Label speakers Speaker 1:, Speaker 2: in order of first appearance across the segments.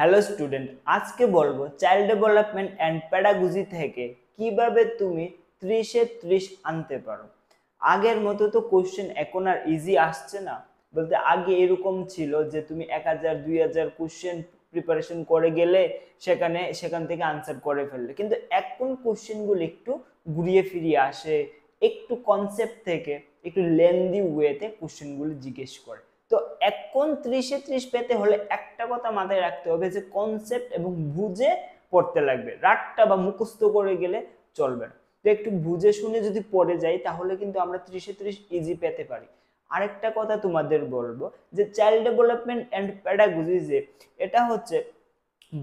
Speaker 1: hello student আজকে বলবো child development and প্যাডাগুজি থেকে কিভাবে তুমি ত্রিশে ত্রিশ আনতে পারো আগের মতো তো কোশ্চেন এখন আর ইজি আসছে না বলতে আগে এরকম ছিল যে তুমি এক হাজার দুই হাজার কোশ্চেন প্রিপারেশন করে গেলে সেখানে সেখান থেকে আনসার করে ফেললে কিন্তু এখন কোশ্চেনগুলো একটু ঘুরিয়ে ফিরিয়ে আসে একটু কনসেপ্ট থেকে একটু লেন্দি ওয়েতে কোশ্চেনগুলো জিজ্ঞেস করে তো এখন ত্রিশে ত্রিশ পেতে হলে একটা কথা মাথায় রাখতে হবে যে কনসেপ্ট এবং বুঝে পড়তে লাগবে রাতটা বা মুখস্থ করে গেলে চলবে না তো একটু বুঝে শুনে যদি পড়ে যাই তাহলে কিন্তু আমরা ত্রিশে ত্রিশ ইজি পেতে পারি আরেকটা কথা তোমাদের বলবো যে চাইল্ড ডেভেলপমেন্ট অ্যান্ড প্যাডাগুজি যে এটা হচ্ছে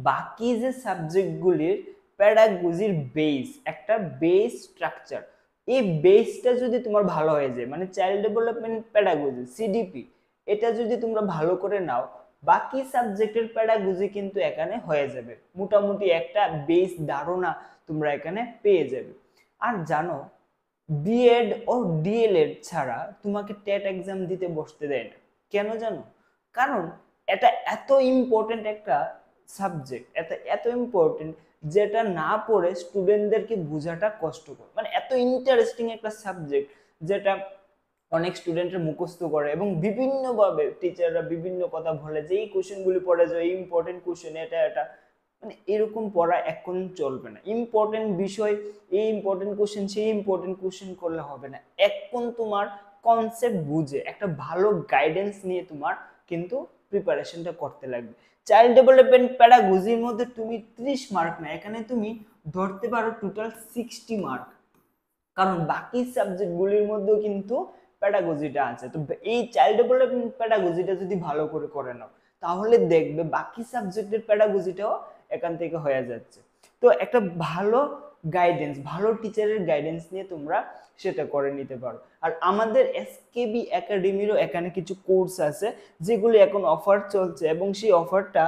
Speaker 1: বাকি যে সাবজেক্টগুলির প্যাডাগুজির বেস একটা বেস স্ট্রাকচার এই বেসটা যদি তোমার ভালো হয়ে যায় মানে চাইল্ড ডেভেলপমেন্ট প্যাডাগুজি সিডিপি এটা যদি তোমরা ভালো করে নাও বাকি সাবজেক্টের প্যাডাগুজি কিন্তু এখানে হয়ে যাবে মোটামুটি একটা বেস ধারণা তোমরা এখানে পেয়ে যাবে আর জানো বিএড ও ডিএলএড ছাড়া তোমাকে টেট এক্সাম দিতে বসতে দেয় না কেন জানো কারণ এটা এত ইম্পর্টেন্ট একটা সাবজেক্ট এটা এত ইম্পর্টেন্ট যেটা না পড়ে স্টুডেন্টদেরকে বোঝাটা কষ্টকর মানে এত ইন্টারেস্টিং একটা সাবজেক্ট যেটা অনেক স্টুডেন্টের মুখস্থ করে এবং বিভিন্নভাবে টিচাররা বিভিন্ন কথা বলে যে এই কোশ্চেনগুলি পড়া যায় এই ইম্পর্টেন্ট কোশ্চেন এটা এটা মানে এরকম পড়া এখন চলবে না ইম্পর্টেন্ট বিষয় এই ইম্পর্টেন্ট কোশ্চেন সেই ইম্পর্টেন্ট কোশ্চেন করলে হবে না এখন তোমার কনসেপ্ট বুঝে একটা ভালো গাইডেন্স নিয়ে তোমার কিন্তু প্রিপারেশনটা করতে লাগবে চাইল্ড ডেভেলপমেন্ট প্যারাগুজির মধ্যে তুমি ত্রিশ মার্ক না এখানে তুমি ধরতে পারো টোটাল সিক্সটি মার্ক কারণ বাকি সাবজেক্টগুলির মধ্যেও কিন্তু প্যাডাগোজিটা আছে তো এই চাইল্ড ডেভেলপমেন্ট প্যাডাগোজিটা যদি ভালো করে করে নাও তাহলে দেখবে বাকি সাবজেক্টের প্যাডাগোজিটাও এখান থেকে হয়ে যাচ্ছে তো একটা ভালো গাইডেন্স ভালো টিচারের গাইডেন্স নিয়ে তোমরা সেটা করে নিতে পারো আর আমাদের এসকেবি একাডেমিরও এখানে কিছু কোর্স আছে যেগুলি এখন অফার চলছে এবং সেই অফারটা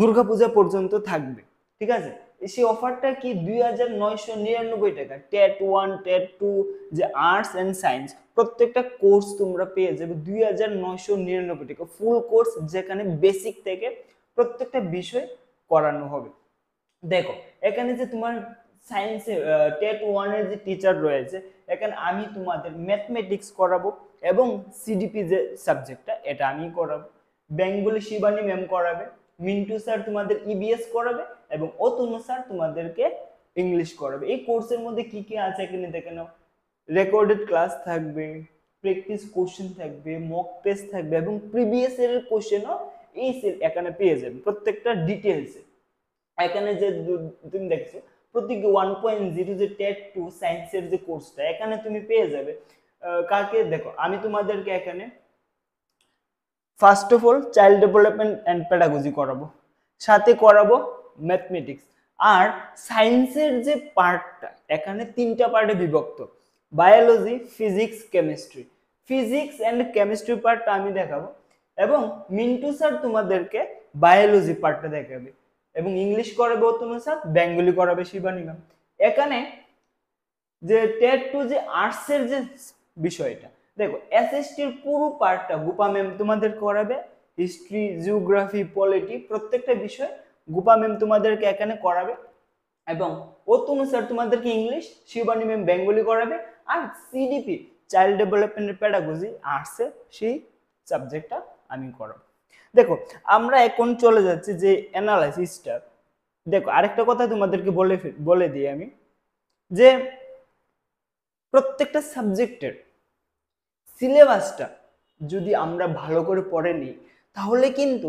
Speaker 1: দুর্গাপূজা পর্যন্ত থাকবে ঠিক আছে সেই অফারটা কি দুই হাজার নয়শো নিরানব্বই টাকা টেট ওয়ান টেট টু যে আর্টস অ্যান্ড সায়েন্স প্রত্যেকটা কোর্স তোমরা পেয়ে যাবে দুই হাজার নয়শো নিরানব্বই টাকা ফুল কোর্স যেখানে বেসিক থেকে প্রত্যেকটা বিষয় করানো হবে দেখো এখানে যে তোমার সায়েন্সে টেট ওয়ানের যে টিচার রয়েছে এখানে আমি তোমাদের ম্যাথমেটিক্স করাবো এবং সিডিপি যে সাবজেক্টটা এটা আমি করাবো বেঙ্গলি শিবানী ম্যাম করাবে মিন্টু স্যার তোমাদের ইবিএস e করাবে এবং অতনু স্যার তোমাদেরকে ইংলিশ করাবে এই কোর্সের মধ্যে কি কি আছে এখানে দেখে নাও রেকর্ডেড ক্লাস থাকবে প্র্যাকটিস কোশ্চেন থাকবে মক টেস্ট থাকবে এবং প্রিভিয়াস ইয়ারের কোশ্চেনও এই সেল এখানে পেয়ে যাবে প্রত্যেকটা ডিটেলসে এখানে যে তুমি দেখছো প্রত্যেকে ওয়ান পয়েন্ট জিরো যে টেট টু সায়েন্সের যে কোর্সটা এখানে তুমি পেয়ে যাবে কাকে দেখো আমি তোমাদেরকে এখানে first of all child development and pedagogy করাবো সাথে করাবো ম্যাথমেটিক্স আর সায়েন্সের যে পার্টটা এখানে তিনটা পার্টে বিভক্ত biology physics chemistry physics and chemistry পার্টটা আমি দেখাবো এবং মিন্টু স্যার তোমাদেরকে বায়োলজি পার্টটা দেখাবে এবং ইংলিশ করাবে তোমার স্যার বেঙ্গলি করাবে শিবানী ম্যাম এখানে যে টেট টু যে আর্টসের যে বিষয়টা দেখো এসএসটির পুরো পার্টটা গুপা ম্যাম তোমাদের করাবে হিস্ট্রি জিওগ্রাফি পলিটি প্রত্যেকটা বিষয় গুপা ম্যাম তোমাদেরকে এখানে করাবে এবং অতুন স্যার তোমাদেরকে ইংলিশ শিবানী ম্যাম বেঙ্গলি করাবে আর সিডিপি চাইল্ড ডেভেলপমেন্টের প্যাডাগজি আর্টসের সেই সাবজেক্টটা আমি করাবো দেখো আমরা এখন চলে যাচ্ছি যে অ্যানালাইসিসটা দেখো আরেকটা কথা তোমাদেরকে বলে বলে দিই আমি যে প্রত্যেকটা সাবজেক্টের সিলেবাসটা যদি আমরা ভালো করে পড়ে নিই তাহলে কিন্তু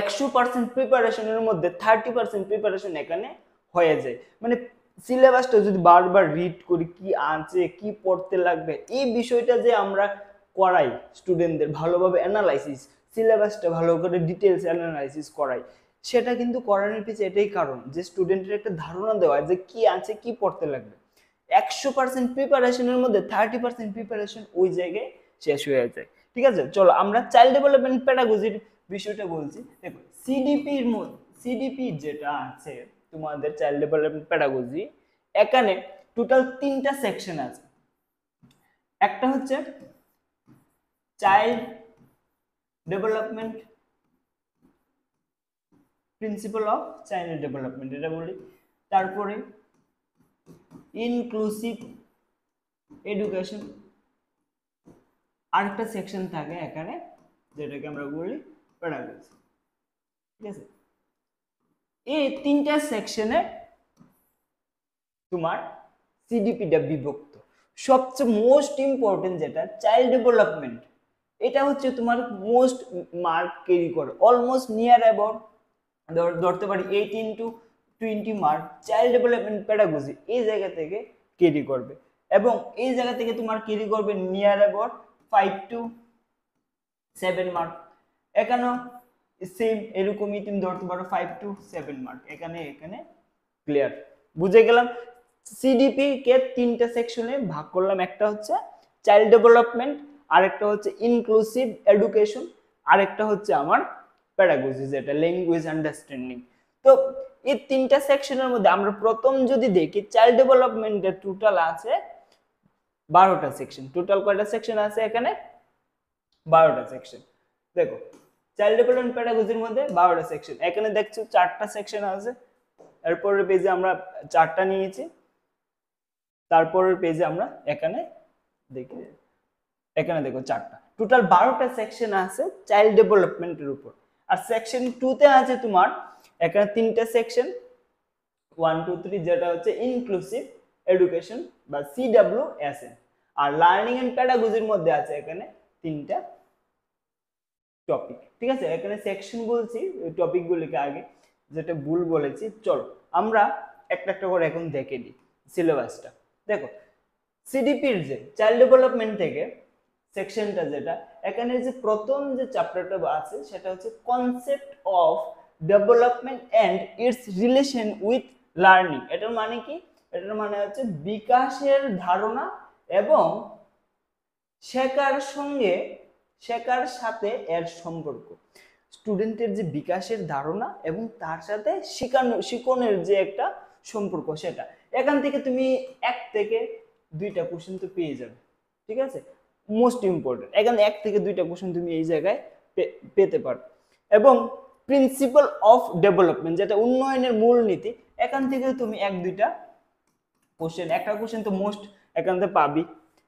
Speaker 1: একশো পার্সেন্ট প্রিপারেশনের মধ্যে থার্টি পার্সেন্ট প্রিপারেশন এখানে হয়ে যায় মানে সিলেবাসটা যদি বারবার রিড করি কি আছে কি পড়তে লাগবে এই বিষয়টা যে আমরা করাই স্টুডেন্টদের ভালোভাবে অ্যানালাইসিস সিলেবাসটা ভালো করে ডিটেলস অ্যানালাইসিস করাই সেটা কিন্তু করানোর পিছিয়ে এটাই কারণ যে স্টুডেন্টের একটা ধারণা দেওয়া যে কি আছে কি পড়তে লাগবে একশো পার্সেন্ট প্রিপারেশনের মধ্যে থার্টি পার্সেন্ট প্রিপারেশন ওই জায়গায় শেষ হয়ে যায় ঠিক আছে চলো আমরা চাইল্ড ডেভেলপমেন্ট প্যাডাগোজির বিষয়টা বলছি দেখো সিডিপির মধ্যে সিডিপি যেটা আছে তোমাদের চাইল্ড ডেভেলপমেন্ট প্যাডাগোজি এখানে টোটাল তিনটা সেকশন আছে একটা হচ্ছে child development principle of child development এটা বলি তারপরে ইনক্লুসিভ এডুকেশন আরেকটা সেকশন থাকে এখানে যেটাকে আমরা বলি প্যাডাগজি ঠিক আছে এই তিনটা সেকশনে তোমার সিডিপিটা বিভক্ত সবচেয়ে মোস্ট ইম্পর্টেন্ট যেটা চাইল্ড ডেভেলপমেন্ট এটা হচ্ছে তোমার মোস্ট মার্ক ক্যারি করে অলমোস্ট নিয়ার অ্যাবাউট ধরতে পারি eighteen to twenty mark child development pedagogy এই জায়গা থেকে ক্যারি করবে এবং এই জায়গা থেকে তোমার ক্যারি করবে near about five to seven mark এখানেও সেম এরকমই তুমি ধরতে পারো ফাইভ টু সেভেন মার্ক এখানে এখানে ক্লিয়ার বুঝে গেলাম সিডিপি কে তিনটা সেকশনে ভাগ করলাম একটা হচ্ছে চাইল্ড ডেভেলপমেন্ট আরেকটা হচ্ছে ইনক্লুসিভ এডুকেশন আরেকটা হচ্ছে আমার প্যাডাগোজি যেটা ল্যাঙ্গুয়েজ আন্ডারস্ট্যান্ডিং তো এই তিনটা সেকশনের মধ্যে আমরা প্রথম যদি দেখি চাইল্ড ডেভেলপমেন্টের টোটাল আছে বারোটা সেকশন টোটাল কয়টা সেকশন আছে এখানে বারোটা সেকশন দেখো চাইল্ড ডেভেলপমেন্ট প্যাডাগজির মধ্যে বারোটা সেকশন এখানে দেখছো চারটা সেকশন আছে এরপরের পেজে আমরা চারটা নিয়েছি তারপরের পেজে আমরা এখানে দেখি এখানে দেখো চারটা টোটাল বারোটা সেকশন আছে চাইল্ড ডেভেলপমেন্টের উপর আর সেকশন টুতে আছে তোমার এখানে তিনটা সেকশন ওয়ান টু থ্রি যেটা হচ্ছে ইনক্লুসিভ এডুকেশন বা সিডাব্লিউ এস এ আর লার্নিং অ্যান্ড প্যাডাগোজির মধ্যে আছে এখানে তিনটা টপিক ঠিক আছে এখানে সেকশন বলছি টপিকগুলিকে আগে যেটা ভুল বলেছি চলো আমরা একটা একটা করে এখন দেখে দিই সিলেবাসটা দেখো সিডিপির যে চাইল্ড ডেভেলপমেন্ট থেকে সেকশনটা যেটা এখানে যে প্রথম যে চ্যাপ্টারটা আছে সেটা হচ্ছে concept of development and its relation with learning এটার মানে কি এটার মানে হচ্ছে বিকাশের ধারণা এবং শেখার সঙ্গে শেখার সাথে এর সম্পর্ক স্টুডেন্টের যে বিকাশের ধারণা এবং তার সাথে শিখানো শিখনের যে একটা সম্পর্ক সেটা এখান থেকে তুমি এক থেকে দুইটা কোশ্চেন তো পেয়ে যাবে ঠিক আছে মোস্ট ইম্পর্টেন্ট এখানে এক থেকে দুইটা কোশ্চেন তুমি এই জায়গায় পেতে পারো এবং প্রিন্সিপাল অফ ডেভেলপমেন্ট যেটা উন্নয়নের মূল নীতি এখান থেকে তুমি এক দুইটা কোশ্চেন একটা কোশ্চেন তো মোস্ট এখান থেকে পাবি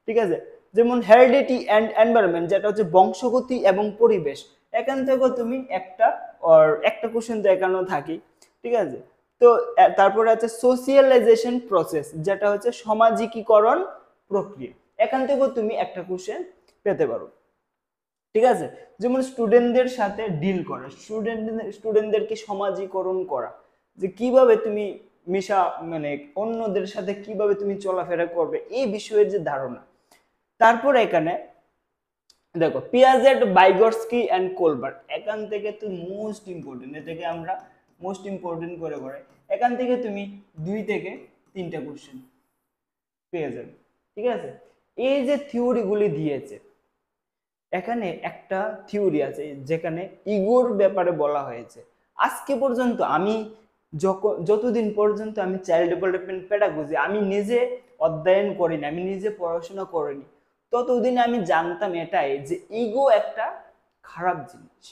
Speaker 1: ঠিক আছে যেমন হেরিডিটি অ্যান্ড এনভায়রনমেন্ট যেটা হচ্ছে বংশগতি এবং পরিবেশ এখান থেকেও তুমি একটা অর একটা কোশ্চেন তো এখানেও থাকি ঠিক আছে তো তারপরে আছে সোশিয়ালাইজেশন প্রসেস যেটা হচ্ছে সামাজিকীকরণ প্রক্রিয়া এখান থেকেও তুমি একটা কোশ্চেন পেতে পারো ঠিক আছে যেমন স্টুডেন্টদের সাথে ডিল করা স্টুডেন্ট স্টুডেন্টদেরকে সমাজীকরণ করা যে কিভাবে তুমি মিশা মানে অন্যদের সাথে কিভাবে তুমি চলাফেরা করবে এই বিষয়ের যে ধারণা তারপর এখানে দেখো পিয়াজেট বাইগরস্কি অ্যান্ড কোলবার্ট এখান থেকে তো মোস্ট ইম্পর্টেন্ট এ থেকে আমরা মোস্ট ইম্পর্টেন্ট করে করে এখান থেকে তুমি দুই থেকে তিনটা কোশ্চেন পেয়ে যাবে ঠিক আছে এই যে থিওরিগুলি দিয়েছে এখানে একটা থিওরি আছে যেখানে ইগোর ব্যাপারে বলা হয়েছে আজকে পর্যন্ত আমি যতদিন পর্যন্ত আমি চাইল্ড ডেভেলপমেন্ট প্যাডাগোজি আমি নিজে অধ্যয়ন করিনি আমি নিজে পড়াশোনা করিনি ততদিন আমি জানতাম এটাই যে ইগো একটা খারাপ জিনিস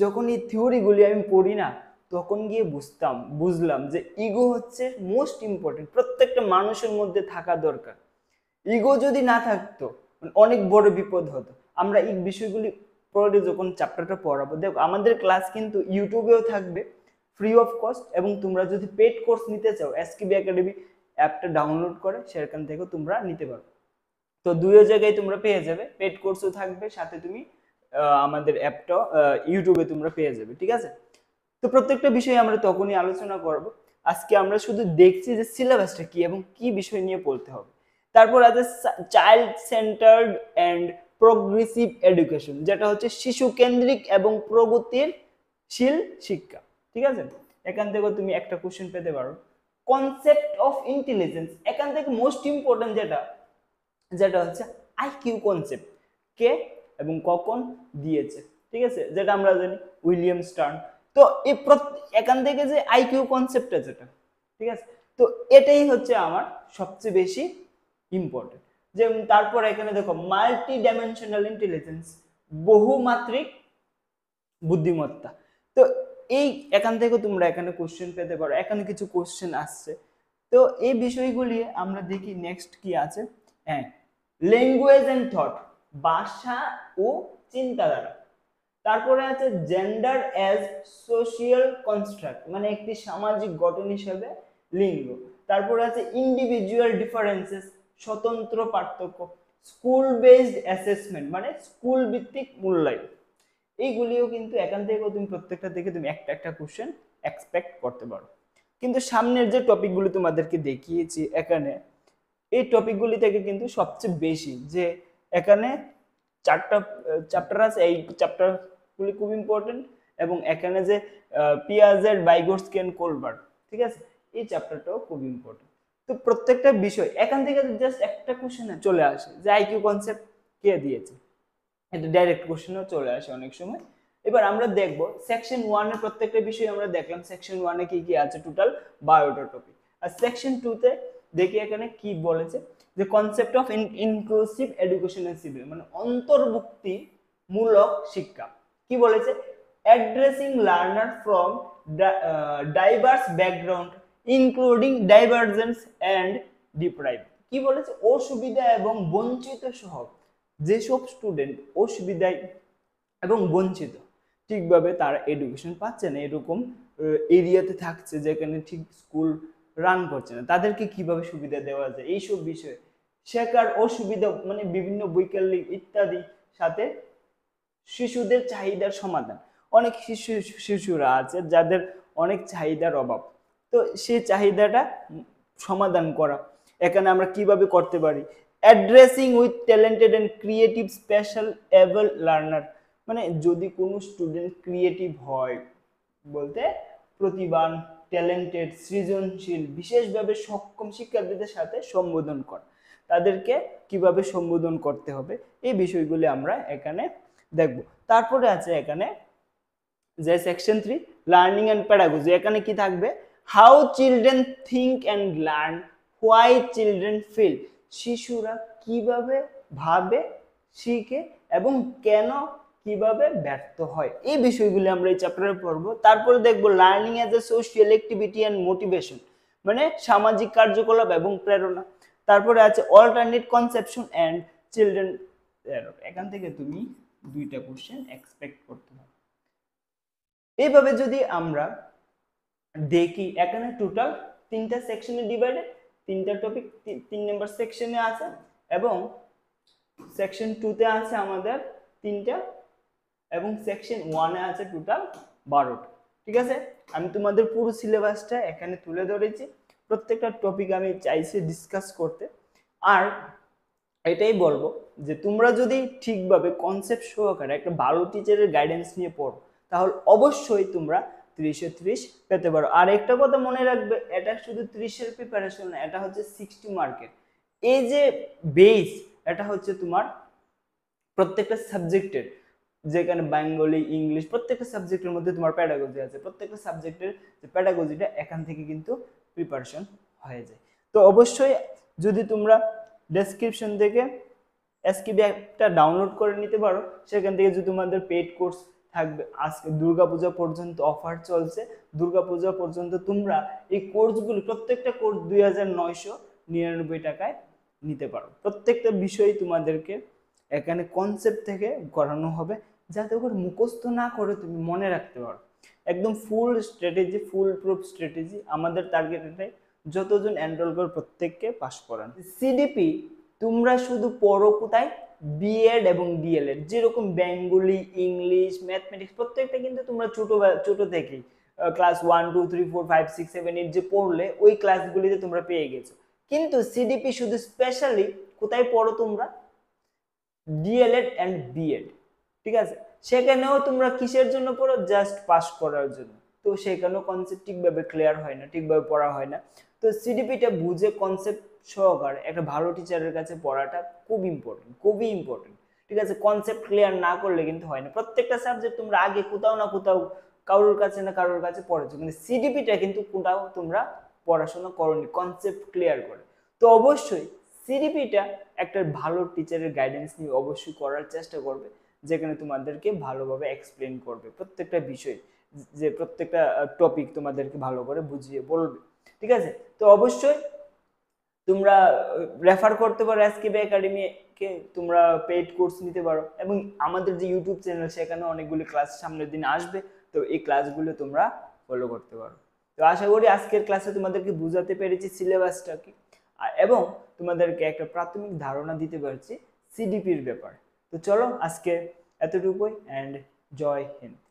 Speaker 1: যখন এই থিওরিগুলি আমি পড়ি না তখন গিয়ে বুঝতাম বুঝলাম যে ইগো হচ্ছে মোস্ট ইম্পর্টেন্ট প্রত্যেকটা মানুষের মধ্যে থাকা দরকার ইগো যদি না থাকতো অনেক বড় বিপদ হতো আমরা এই বিষয়গুলি পরে যখন চ্যাপ্টারটা পড়াবো দেখো আমাদের ক্লাস কিন্তু ইউটিউবেও থাকবে ফ্রি অফ কস্ট এবং তোমরা যদি পেড কোর্স নিতে চাও এসকিবি একাডেমি অ্যাপটা ডাউনলোড করে সেখান থেকেও তোমরা নিতে পারো তো দুইও জায়গায় তোমরা পেয়ে যাবে পেড কোর্সও থাকবে সাথে তুমি আমাদের অ্যাপটা ইউটিউবে তোমরা পেয়ে যাবে ঠিক আছে তো প্রত্যেকটা বিষয়ে আমরা তখনই আলোচনা করব আজকে আমরা শুধু দেখছি যে সিলেবাসটা কি এবং কি বিষয় নিয়ে পড়তে হবে তারপর আছে child centred and progressive education যেটা হচ্ছে শিশু কেন্দ্রিক এবং প্রগতিরশীল শিক্ষা ঠিক আছে এখান থেকে তুমি একটা কোশ্চেন পেতে পারো কনসেপ্ট অফ ইন্টেলিজেন্স এখান থেকে মোস্ট ইম্পর্টেন্ট যেটা যেটা হচ্ছে আইকিউ কনসেপ্ট কে এবং কখন দিয়েছে ঠিক আছে যেটা আমরা জানি উইলিয়াম স্টার্ন তো এই এখান থেকে যে আইকিউ কনসেপ্টটা যেটা ঠিক আছে তো এটাই হচ্ছে আমার সবচেয়ে বেশি ইম্পর্টেন্ট যে তারপরে এখানে দেখো মাল্টি ডাইমেনশনাল ইন্টেলিজেন্স বহুমাত্রিক বুদ্ধিমত্তা তো এই এখান থেকে তোমরা এখানে কোশ্চেন পেতে পারো এখানে কিছু কোশ্চেন আসছে তো এই বিষয়গুলি আমরা দেখি নেক্সট কি আছে হ্যাঁ ল্যাঙ্গুয়েজ অ্যান্ড থট ভাষা ও চিন্তাধারা তারপরে আছে জেন্ডার অ্যাজ সোশিয়াল কনস্ট্রাক্ট মানে একটি সামাজিক গঠন হিসেবে লিঙ্গ তারপরে আছে ইন্ডিভিজুয়াল ডিফারেন্সেস স্বতন্ত্র পার্থক্য স্কুল বেসড অ্যাসেসমেন্ট মানে স্কুল ভিত্তিক মূল্যায়ন এইগুলিও কিন্তু এখান থেকেও তুমি প্রত্যেকটা দেখে তুমি একটা একটা কোশ্চেন এক্সপেক্ট করতে পারো কিন্তু সামনের যে টপিকগুলি তোমাদেরকে দেখিয়েছি এখানে এই টপিকগুলি থেকে কিন্তু সবচেয়ে বেশি যে এখানে চারটা চ্যাপ্টার আছে এই চ্যাপ্টারগুলি খুব ইম্পর্টেন্ট এবং এখানে যে পিয়াজের বাইগোর স্কেন কোলবার ঠিক আছে এই চ্যাপ্টারটাও খুব ইম্পর্টেন্ট তো প্রত্যেকটা বিষয় এখান থেকে জাস্ট একটা কোশ্চেনে চলে আসে যে আইকিউ কনসেপ্ট কে দিয়েছে এটা ডাইরেক্ট কোশ্চেনেও চলে আসে অনেক সময় এবার আমরা দেখব সেকশন ওয়ানের প্রত্যেকটা বিষয় আমরা দেখলাম সেকশন ওয়ানে কি কি আছে টোটাল বারোটা টপিক আর সেকশন টুতে দেখি এখানে কি বলেছে যে concept of inclusive educational civil মানে অন্তর্ভুক্তিমূলক শিক্ষা কি বলেছে addressing learner from diverse background including divergence and deprive কি বলেছে অসুবিধা এবং বঞ্চিত সহ যেসব স্টুডেন্ট অসুবিধায় এবং বঞ্চিত ঠিকভাবে তারা এডুকেশন পাচ্ছে না এরকম এরিয়াতে থাকছে যেখানে ঠিক স্কুল রান করছে না তাদেরকে কিভাবে সুবিধা দেওয়া যায় এইসব বিষয়ে শেখার অসুবিধা মানে বিভিন্ন বৈকালিক ইত্যাদি সাথে শিশুদের চাহিদার সমাধান অনেক শিশু শিশুরা আছে যাদের অনেক চাহিদার অভাব তো সেই চাহিদাটা সমাধান করা এখানে আমরা কিভাবে করতে পারি addressing with talented and creative special able learner মানে যদি কোনো স্টুডেন্ট ক্রিয়েটিভ হয় বলতে প্রতিবান ট্যালেন্টেড সৃজনশীল বিশেষভাবে সক্ষম শিক্ষার্থীদের সাথে সম্বোধন করা তাদেরকে কিভাবে সম্বোধন করতে হবে এই বিষয়গুলি আমরা এখানে দেখব তারপরে আছে এখানে যে section three learning and pedagogy এখানে কি থাকবে how children think and learn why children feel শিশুরা কিভাবে ভাবে শিখে এবং কেন কিভাবে ব্যর্থ হয় এই বিষয়গুলি আমরা এই চ্যাপ্টারে পড়বো তারপরে দেখবো learning as a social activity and motivation মানে সামাজিক কার্যকলাপ এবং প্রেরণা তারপরে আছে অল্টারনেট কনসেপশন অ্যান্ড চিলড্রেন এখান থেকে তুমি দুইটা কোশ্চেন এক্সপেক্ট করতে পারো এইভাবে যদি আমরা দেখি এখানে টোটাল তিনটা সেকশনে ডিভাইডেড তিনটা টপিক তিন নম্বর সেকশনে আছে এবং সেকশন টুতে আছে আমাদের তিনটা এবং সেকশন ওয়ানে আছে টোটাল বারোটা ঠিক আছে আমি তোমাদের পুরো সিলেবাসটা এখানে তুলে ধরেছি প্রত্যেকটা টপিক আমি চাইছি ডিসকাস করতে আর এটাই বলবো যে তোমরা যদি ঠিকভাবে কনসেপ্ট সহকারে একটা ভালো টিচারের গাইডেন্স নিয়ে পড়ো তাহলে অবশ্যই তোমরা ত্রিশে ত্রিশ পেতে পারো আর একটা কথা মনে রাখবে এটা শুধু ত্রিশের প্রিপারেশন না এটা হচ্ছে সিক্সটি মার্কের এই যে বেস এটা হচ্ছে তোমার প্রত্যেকটা সাবজেক্টের যেখানে বেঙ্গলি ইংলিশ প্রত্যেকটা সাবজেক্টের মধ্যে তোমার প্যাডাগজি আছে প্রত্যেকটা সাবজেক্টের যে প্যাডাগজিটা এখান থেকে কিন্তু প্রিপারেশন হয়ে যায় তো অবশ্যই যদি তোমরা ডেসক্রিপশন থেকে এসকিবি অ্যাপটা ডাউনলোড করে নিতে পারো সেখান থেকে যদি তোমাদের পেড কোর্স থাকবে আজকে দুর্গাপূজা পর্যন্ত অফার চলছে দুর্গাপূজা পর্যন্ত তোমরা এই কোর্সগুলি প্রত্যেকটা কোর্স দুই হাজার নয়শো নিরানব্বই টাকায় নিতে পারো প্রত্যেকটা বিষয় তোমাদেরকে এখানে কনসেপ্ট থেকে করানো হবে যাতে করে মুখস্থ না করে তুমি মনে রাখতে পারো একদম full strategy fool proof strategy আমাদের টার্গেট এটাই যতজন এনরোল করে প্রত্যেককে পাশ করান সিডিপি তোমরা শুধু পড়ো কোথায় বিএড এবং ডিএলএড যেরকম বেঙ্গলি ইংলিশ ম্যাথমেটিক্স প্রত্যেকটা কিন্তু তোমরা ছোট ছোট থেকেই class one two three four five six seven eight যে পড়লে ওই ক্লাসগুলিতে তোমরা পেয়ে গেছো কিন্তু সিডিপি শুধু স্পেশালি কোথায় পড়ো তোমরা ডিএলএড অ্যান্ড বিএড ঠিক আছে সেখানেও তোমরা কিসের জন্য পড়ো জাস্ট পাস করার জন্য তো সেখানেও কনসেপ্ট ঠিকভাবে ক্লিয়ার হয় না ঠিকভাবে পড়া হয় না তো সিডিপিটা বুঝে কনসেপ্ট সহকারে একটা ভালো টিচারের কাছে পড়াটা খুব ইম্পর্টেন্ট খুবই ইম্পর্টেন্ট ঠিক আছে কনসেপ্ট ক্লিয়ার না করলে কিন্তু হয় না প্রত্যেকটা সাবজেক্ট তোমরা আগে কোথাও না কোথাও কারোর কাছে না কারোর কাছে পড়েছো কিন্তু সিডিপিটা কিন্তু কোথাও তোমরা পড়াশোনা করনি কনসেপ্ট ক্লিয়ার করে তো অবশ্যই সিডিপিটা একটা ভালো টিচারের গাইডেন্স নিয়ে অবশ্যই করার চেষ্টা করবে যেখানে তোমাদেরকে ভালোভাবে এক্সপ্লেন করবে প্রত্যেকটা বিষয় যে প্রত্যেকটা টপিক তোমাদেরকে ভালো করে বুঝিয়ে বলবে ঠিক আছে তো অবশ্যই তোমরা রেফার করতে পারো একাডেমি একাডেমিকে তোমরা পেইড কোর্স নিতে পারো এবং আমাদের যে ইউটিউব চ্যানেল সেখানে অনেকগুলি ক্লাস সামনের দিন আসবে তো এই ক্লাসগুলো তোমরা ফলো করতে পারো তো আশা করি আজকের ক্লাসে তোমাদেরকে বোঝাতে পেরেছি সিলেবাসটাকে এবং তোমাদেরকে একটা প্রাথমিক ধারণা দিতে পারছি সিডিপির ব্যাপারে তো চলো আজকে এতটুকুই অ্যান্ড জয় হিন্দ